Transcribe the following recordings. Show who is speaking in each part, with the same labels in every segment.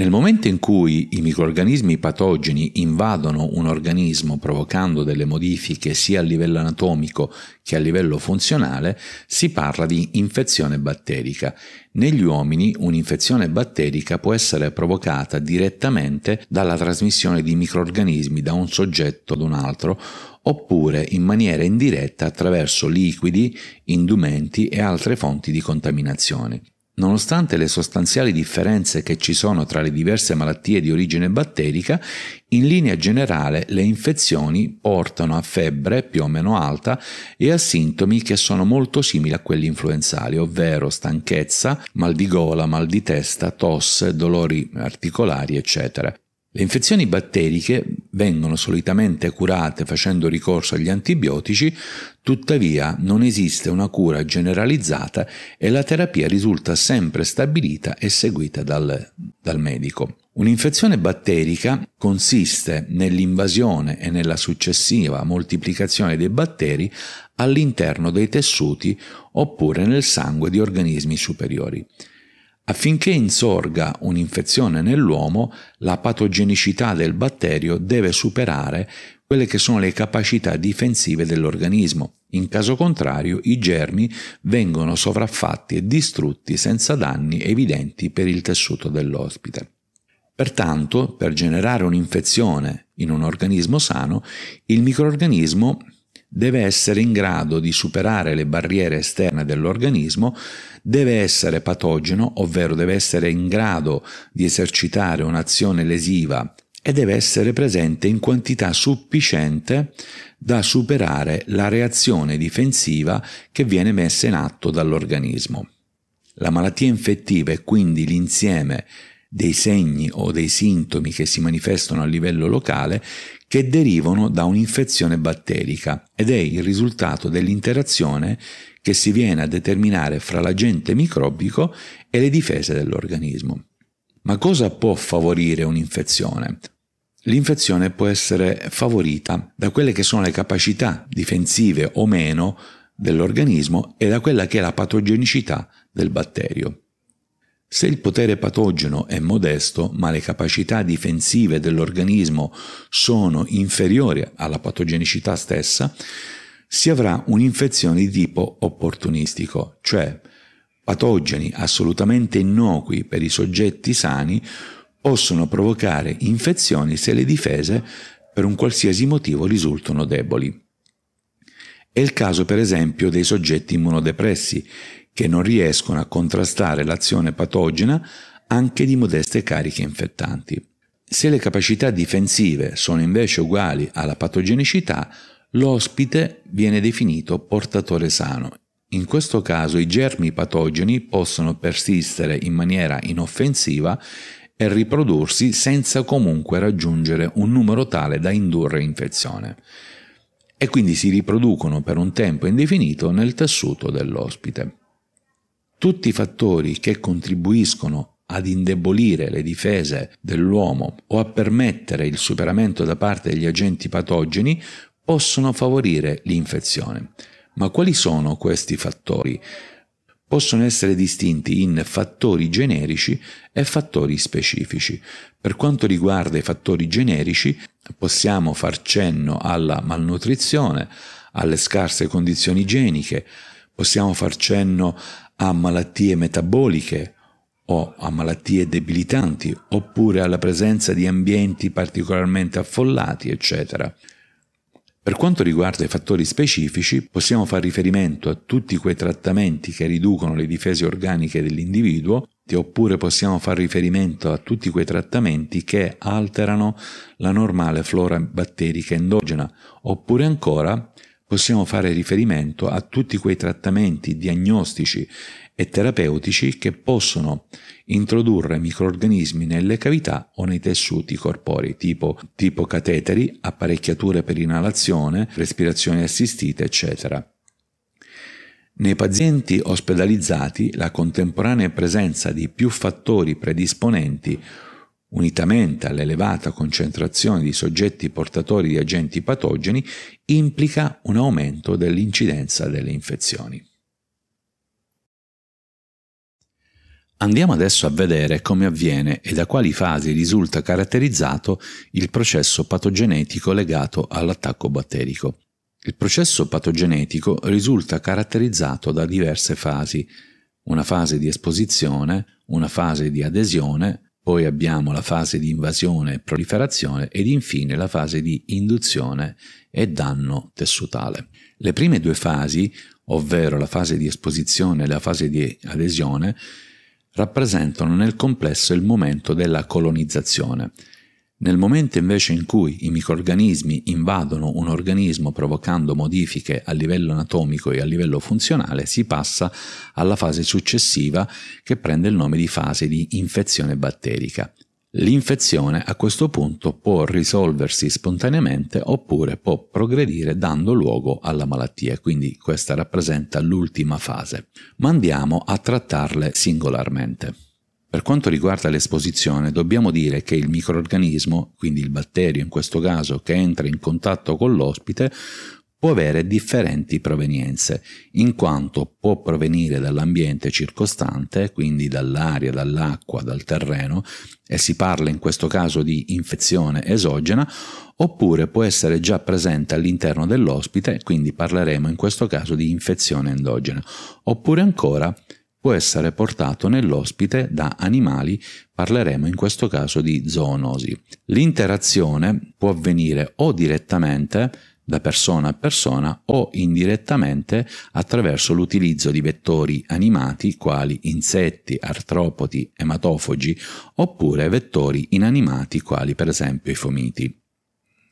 Speaker 1: Nel momento in cui i microorganismi patogeni invadono un organismo provocando delle modifiche sia a livello anatomico che a livello funzionale, si parla di infezione batterica. Negli uomini un'infezione batterica può essere provocata direttamente dalla trasmissione di microorganismi da un soggetto ad un altro oppure in maniera indiretta attraverso liquidi, indumenti e altre fonti di contaminazione. Nonostante le sostanziali differenze che ci sono tra le diverse malattie di origine batterica, in linea generale le infezioni portano a febbre più o meno alta e a sintomi che sono molto simili a quelli influenzali, ovvero stanchezza, mal di gola, mal di testa, tosse, dolori articolari, eccetera. Le infezioni batteriche vengono solitamente curate facendo ricorso agli antibiotici, tuttavia non esiste una cura generalizzata e la terapia risulta sempre stabilita e seguita dal, dal medico. Un'infezione batterica consiste nell'invasione e nella successiva moltiplicazione dei batteri all'interno dei tessuti oppure nel sangue di organismi superiori. Affinché insorga un'infezione nell'uomo, la patogenicità del batterio deve superare quelle che sono le capacità difensive dell'organismo. In caso contrario, i germi vengono sovraffatti e distrutti senza danni evidenti per il tessuto dell'ospite. Pertanto, per generare un'infezione in un organismo sano, il microorganismo deve essere in grado di superare le barriere esterne dell'organismo, deve essere patogeno, ovvero deve essere in grado di esercitare un'azione lesiva e deve essere presente in quantità sufficiente da superare la reazione difensiva che viene messa in atto dall'organismo. La malattia infettiva è quindi l'insieme dei segni o dei sintomi che si manifestano a livello locale che derivano da un'infezione batterica ed è il risultato dell'interazione che si viene a determinare fra l'agente microbico e le difese dell'organismo. Ma cosa può favorire un'infezione? L'infezione può essere favorita da quelle che sono le capacità difensive o meno dell'organismo e da quella che è la patogenicità del batterio. Se il potere patogeno è modesto, ma le capacità difensive dell'organismo sono inferiori alla patogenicità stessa, si avrà un'infezione di tipo opportunistico, cioè patogeni assolutamente innocui per i soggetti sani possono provocare infezioni se le difese per un qualsiasi motivo risultano deboli. È il caso per esempio dei soggetti immunodepressi, che non riescono a contrastare l'azione patogena anche di modeste cariche infettanti. Se le capacità difensive sono invece uguali alla patogenicità, l'ospite viene definito portatore sano. In questo caso i germi patogeni possono persistere in maniera inoffensiva e riprodursi senza comunque raggiungere un numero tale da indurre infezione e quindi si riproducono per un tempo indefinito nel tessuto dell'ospite tutti i fattori che contribuiscono ad indebolire le difese dell'uomo o a permettere il superamento da parte degli agenti patogeni possono favorire l'infezione. Ma quali sono questi fattori? Possono essere distinti in fattori generici e fattori specifici. Per quanto riguarda i fattori generici, possiamo far cenno alla malnutrizione, alle scarse condizioni igieniche, possiamo far cenno a malattie metaboliche o a malattie debilitanti oppure alla presenza di ambienti particolarmente affollati, eccetera. Per quanto riguarda i fattori specifici, possiamo fare riferimento a tutti quei trattamenti che riducono le difese organiche dell'individuo, oppure possiamo fare riferimento a tutti quei trattamenti che alterano la normale flora batterica endogena, oppure ancora possiamo fare riferimento a tutti quei trattamenti diagnostici e terapeutici che possono introdurre microorganismi nelle cavità o nei tessuti corporei, tipo, tipo cateteri, apparecchiature per inalazione, respirazioni assistite, eccetera. Nei pazienti ospedalizzati la contemporanea presenza di più fattori predisponenti unitamente all'elevata concentrazione di soggetti portatori di agenti patogeni, implica un aumento dell'incidenza delle infezioni. Andiamo adesso a vedere come avviene e da quali fasi risulta caratterizzato il processo patogenetico legato all'attacco batterico. Il processo patogenetico risulta caratterizzato da diverse fasi, una fase di esposizione, una fase di adesione, poi abbiamo la fase di invasione e proliferazione ed infine la fase di induzione e danno tessutale. Le prime due fasi, ovvero la fase di esposizione e la fase di adesione, rappresentano nel complesso il momento della colonizzazione, nel momento invece in cui i microrganismi invadono un organismo provocando modifiche a livello anatomico e a livello funzionale, si passa alla fase successiva che prende il nome di fase di infezione batterica. L'infezione a questo punto può risolversi spontaneamente oppure può progredire dando luogo alla malattia, quindi questa rappresenta l'ultima fase. Ma andiamo a trattarle singolarmente. Per quanto riguarda l'esposizione, dobbiamo dire che il microorganismo, quindi il batterio in questo caso, che entra in contatto con l'ospite, può avere differenti provenienze, in quanto può provenire dall'ambiente circostante, quindi dall'aria, dall'acqua, dal terreno, e si parla in questo caso di infezione esogena, oppure può essere già presente all'interno dell'ospite, quindi parleremo in questo caso di infezione endogena, oppure ancora può essere portato nell'ospite da animali, parleremo in questo caso di zoonosi. L'interazione può avvenire o direttamente da persona a persona o indirettamente attraverso l'utilizzo di vettori animati quali insetti, artropodi, ematofogi oppure vettori inanimati quali per esempio i fomiti.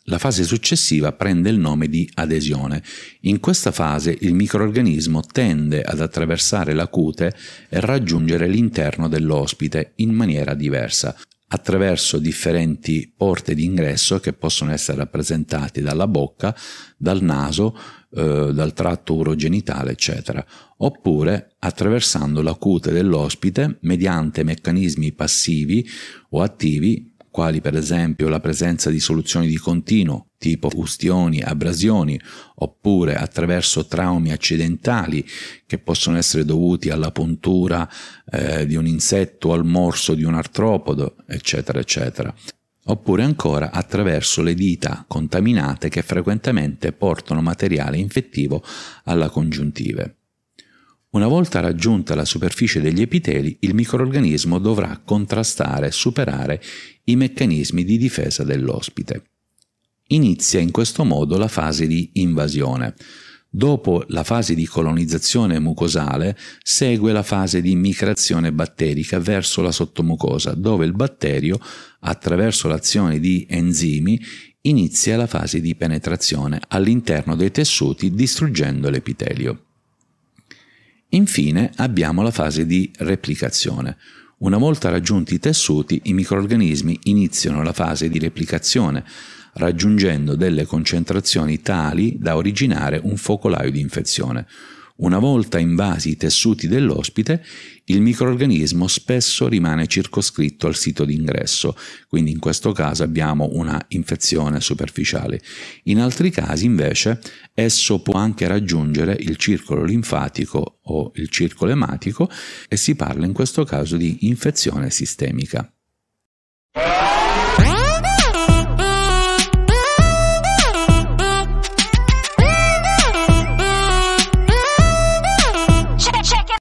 Speaker 1: La fase successiva prende il nome di adesione. In questa fase il microorganismo tende ad attraversare la cute e raggiungere l'interno dell'ospite in maniera diversa, attraverso differenti porte d'ingresso che possono essere rappresentate dalla bocca, dal naso, eh, dal tratto urogenitale, eccetera, oppure attraversando la cute dell'ospite mediante meccanismi passivi o attivi quali per esempio la presenza di soluzioni di continuo, tipo ustioni, abrasioni, oppure attraverso traumi accidentali che possono essere dovuti alla puntura eh, di un insetto, al morso di un artropodo, eccetera, eccetera oppure ancora attraverso le dita contaminate che frequentemente portano materiale infettivo alla congiuntive. Una volta raggiunta la superficie degli epiteli, il microorganismo dovrà contrastare e superare i meccanismi di difesa dell'ospite. Inizia in questo modo la fase di invasione. Dopo la fase di colonizzazione mucosale segue la fase di migrazione batterica verso la sottomucosa, dove il batterio, attraverso l'azione di enzimi, inizia la fase di penetrazione all'interno dei tessuti distruggendo l'epitelio. Infine abbiamo la fase di replicazione. Una volta raggiunti i tessuti, i microorganismi iniziano la fase di replicazione, raggiungendo delle concentrazioni tali da originare un focolaio di infezione. Una volta invasi i tessuti dell'ospite, il microorganismo spesso rimane circoscritto al sito d'ingresso, quindi in questo caso abbiamo una infezione superficiale. In altri casi invece esso può anche raggiungere il circolo linfatico o il circolo ematico e si parla in questo caso di infezione sistemica.